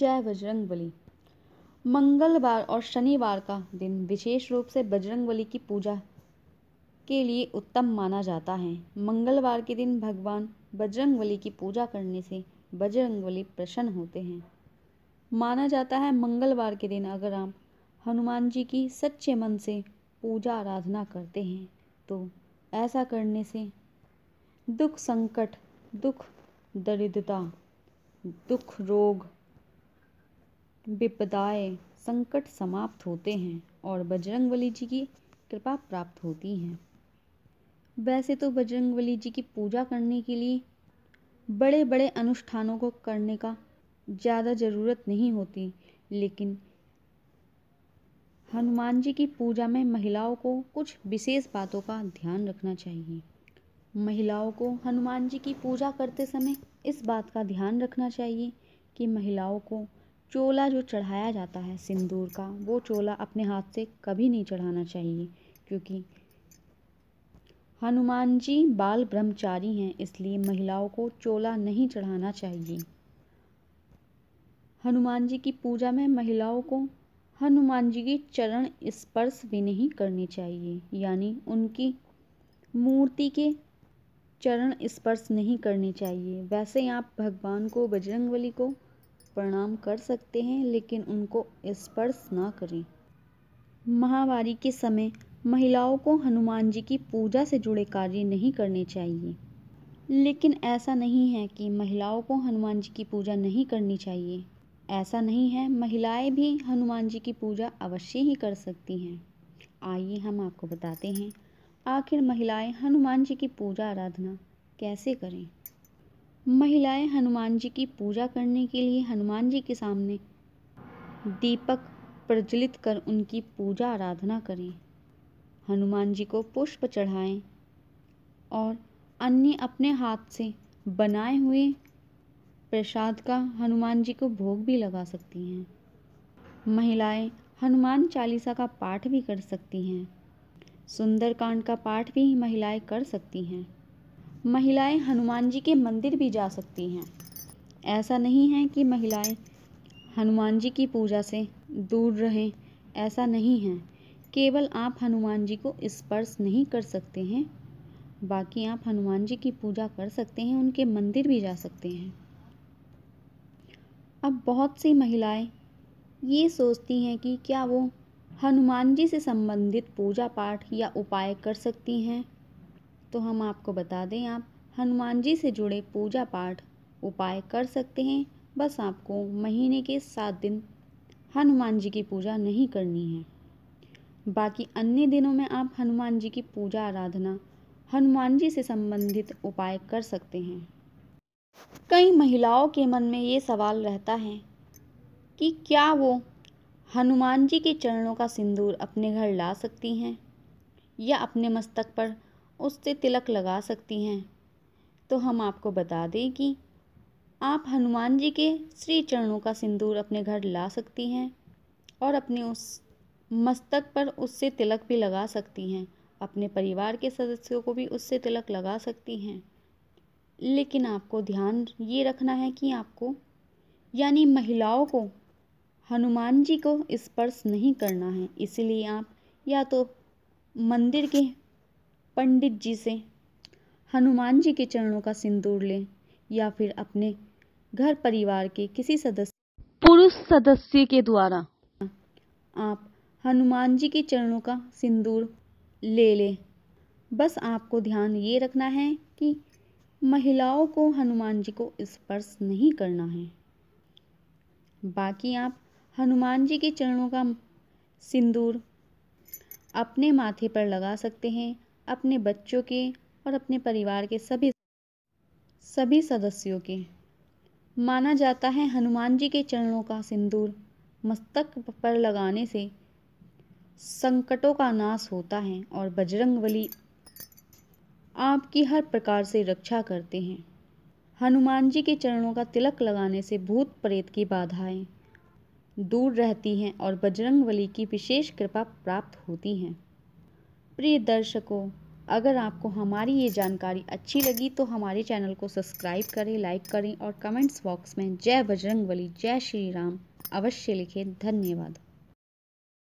जय बजरंग बली मंगलवार और शनिवार का दिन विशेष रूप से बजरंग बली की पूजा के लिए उत्तम माना जाता है मंगलवार के दिन भगवान बजरंग बली की पूजा करने से बजरंग बली प्रसन्न होते हैं माना जाता है मंगलवार के दिन अगर आप हनुमान जी की सच्चे मन से पूजा आराधना करते हैं तो ऐसा करने से दुख संकट दुख दरिद्रता दुख रोग विपदाएं संकट समाप्त होते हैं और बजरंगबली जी की कृपा प्राप्त होती हैं वैसे तो बजरंगबली जी की पूजा करने के लिए बड़े बड़े अनुष्ठानों को करने का ज़्यादा ज़रूरत नहीं होती लेकिन हनुमान जी की पूजा में महिलाओं को कुछ विशेष बातों का ध्यान रखना चाहिए महिलाओं को हनुमान जी की पूजा करते समय इस बात का ध्यान रखना चाहिए कि महिलाओं को चोला जो चढ़ाया जाता है सिंदूर का वो चोला अपने हाथ से कभी नहीं चढ़ाना चाहिए क्योंकि हनुमान जी बाल ब्रह्मचारी हैं इसलिए महिलाओं को चोला नहीं चढ़ाना चाहिए हनुमान जी की पूजा में महिलाओं को हनुमान जी की चरण स्पर्श भी नहीं करनी चाहिए यानी उनकी मूर्ति के चरण स्पर्श नहीं करनी चाहिए वैसे आप भगवान को बजरंगबली को प्रणाम कर सकते हैं लेकिन उनको स्पर्श ना करें महावारी के समय महिलाओं को हनुमान जी की पूजा से जुड़े कार्य नहीं करने चाहिए लेकिन ऐसा नहीं है कि महिलाओं को हनुमान जी की पूजा नहीं करनी चाहिए ऐसा नहीं है महिलाएं भी हनुमान जी की पूजा अवश्य ही कर सकती हैं आइए हम आपको बताते हैं आखिर महिलाएं हनुमान जी की पूजा आराधना कैसे करें महिलाएं हनुमान जी की पूजा करने के लिए हनुमान जी के सामने दीपक प्रज्वलित कर उनकी पूजा आराधना करें हनुमान जी को पुष्प चढ़ाएं और अन्य अपने हाथ से बनाए हुए प्रसाद का हनुमान जी को भोग भी लगा सकती हैं महिलाएं हनुमान चालीसा का पाठ भी कर सकती हैं सुंदरकांड का पाठ भी महिलाएं कर सकती हैं महिलाएं हनुमान जी के मंदिर भी जा सकती हैं ऐसा नहीं है कि महिलाएं हनुमान जी की पूजा से दूर रहें ऐसा नहीं है केवल आप हनुमान जी को स्पर्श नहीं कर सकते हैं बाकी आप हनुमान जी की पूजा कर सकते हैं उनके मंदिर भी जा सकते हैं अब बहुत सी महिलाएं ये सोचती हैं कि क्या वो हनुमान जी से संबंधित पूजा पाठ या उपाय कर सकती हैं तो हम आपको बता दें आप हनुमान जी से जुड़े पूजा पाठ उपाय कर सकते हैं बस आपको महीने के सात दिन हनुमान जी की पूजा नहीं करनी है बाकी अन्य दिनों में आप हनुमान जी की पूजा आराधना हनुमान जी से संबंधित उपाय कर सकते हैं कई महिलाओं के मन में ये सवाल रहता है कि क्या वो हनुमान जी के चरणों का सिंदूर अपने घर ला सकती हैं या अपने मस्तक पर उससे तिलक लगा सकती हैं तो हम आपको बता दें कि आप हनुमान जी के श्री चरणों का सिंदूर अपने घर ला सकती हैं और अपने उस मस्तक पर उससे तिलक भी लगा सकती हैं अपने परिवार के सदस्यों को भी उससे तिलक लगा सकती हैं लेकिन आपको ध्यान ये रखना है कि आपको यानी महिलाओं को हनुमान जी को स्पर्श नहीं करना है इसलिए आप या तो मंदिर के पंडित जी से हनुमान जी के चरणों का सिंदूर लें या फिर अपने घर परिवार के किसी सदस्य पुरुष सदस्य के द्वारा आप हनुमान जी के चरणों का सिंदूर ले लें बस आपको ध्यान ये रखना है कि महिलाओं को हनुमान जी को स्पर्श नहीं करना है बाकी आप हनुमान जी के चरणों का सिंदूर अपने माथे पर लगा सकते हैं अपने बच्चों के और अपने परिवार के सभी सभी सदस्यों के माना जाता है हनुमान जी के चरणों का सिंदूर मस्तक पर लगाने से संकटों का नाश होता है और बजरंग बली आपकी हर प्रकार से रक्षा करते हैं हनुमान जी के चरणों का तिलक लगाने से भूत प्रेत की बाधाएं दूर रहती हैं और बजरंग बली की विशेष कृपा प्राप्त होती हैं प्रिय दर्शकों अगर आपको हमारी ये जानकारी अच्छी लगी तो हमारे चैनल को सब्सक्राइब करें लाइक करें और कमेंट्स बॉक्स में जय बजरंग बली जय श्री राम अवश्य लिखें धन्यवाद